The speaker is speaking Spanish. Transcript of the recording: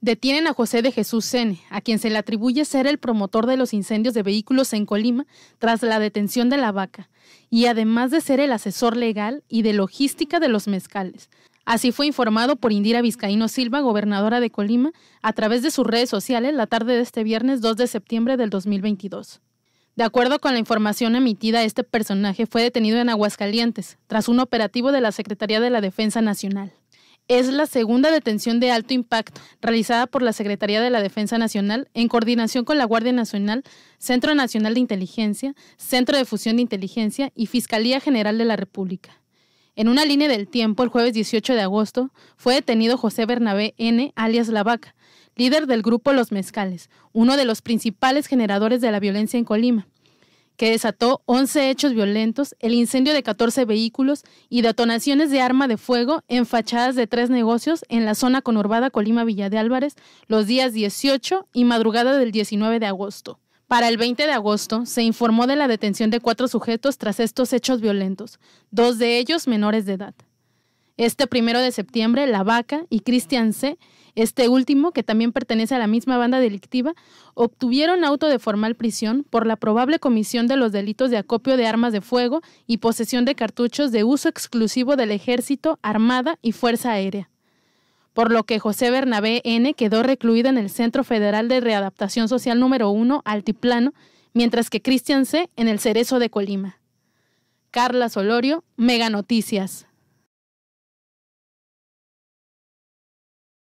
Detienen a José de Jesús Sene, a quien se le atribuye ser el promotor de los incendios de vehículos en Colima tras la detención de la vaca, y además de ser el asesor legal y de logística de los mezcales. Así fue informado por Indira Vizcaíno Silva, gobernadora de Colima, a través de sus redes sociales la tarde de este viernes 2 de septiembre del 2022. De acuerdo con la información emitida, este personaje fue detenido en Aguascalientes, tras un operativo de la Secretaría de la Defensa Nacional es la segunda detención de alto impacto realizada por la Secretaría de la Defensa Nacional en coordinación con la Guardia Nacional, Centro Nacional de Inteligencia, Centro de Fusión de Inteligencia y Fiscalía General de la República. En una línea del tiempo, el jueves 18 de agosto, fue detenido José Bernabé N., alias La líder del grupo Los Mezcales, uno de los principales generadores de la violencia en Colima que desató 11 hechos violentos, el incendio de 14 vehículos y detonaciones de arma de fuego en fachadas de tres negocios en la zona conurbada Colima-Villa de Álvarez los días 18 y madrugada del 19 de agosto. Para el 20 de agosto se informó de la detención de cuatro sujetos tras estos hechos violentos, dos de ellos menores de edad. Este primero de septiembre, La Vaca y Cristian C., este último, que también pertenece a la misma banda delictiva, obtuvieron auto de formal prisión por la probable comisión de los delitos de acopio de armas de fuego y posesión de cartuchos de uso exclusivo del Ejército, Armada y Fuerza Aérea por lo que José Bernabé N. quedó recluido en el Centro Federal de Readaptación Social número 1, Altiplano, mientras que Cristian C. en el Cerezo de Colima. Carla Solorio, Mega Noticias.